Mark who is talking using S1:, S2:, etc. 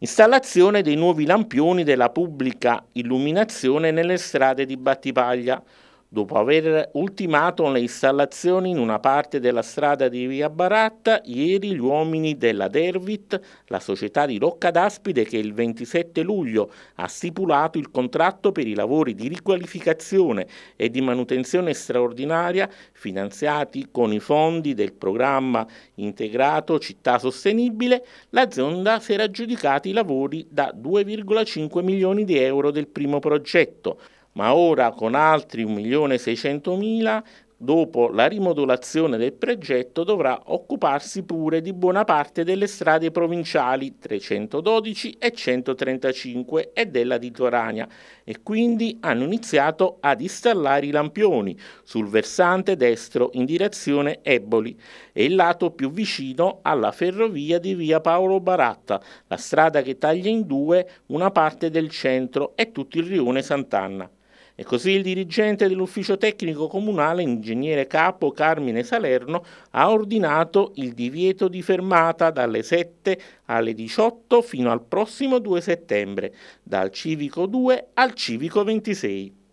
S1: installazione dei nuovi lampioni della pubblica illuminazione nelle strade di Battipaglia, Dopo aver ultimato le installazioni in una parte della strada di Via Baratta, ieri gli uomini della Dervit, la società di Rocca d'Aspide che il 27 luglio ha stipulato il contratto per i lavori di riqualificazione e di manutenzione straordinaria finanziati con i fondi del programma integrato Città Sostenibile, l'azienda si era aggiudicata i lavori da 2,5 milioni di euro del primo progetto ma ora con altri 1.600.000 dopo la rimodulazione del progetto dovrà occuparsi pure di buona parte delle strade provinciali 312 e 135 e della Ditorania e quindi hanno iniziato ad installare i lampioni sul versante destro in direzione Eboli e il lato più vicino alla ferrovia di via Paolo Baratta, la strada che taglia in due una parte del centro e tutto il rione Sant'Anna. E così il dirigente dell'ufficio tecnico comunale, ingegnere capo Carmine Salerno, ha ordinato il divieto di fermata dalle 7 alle 18 fino al prossimo 2 settembre, dal civico 2 al civico 26.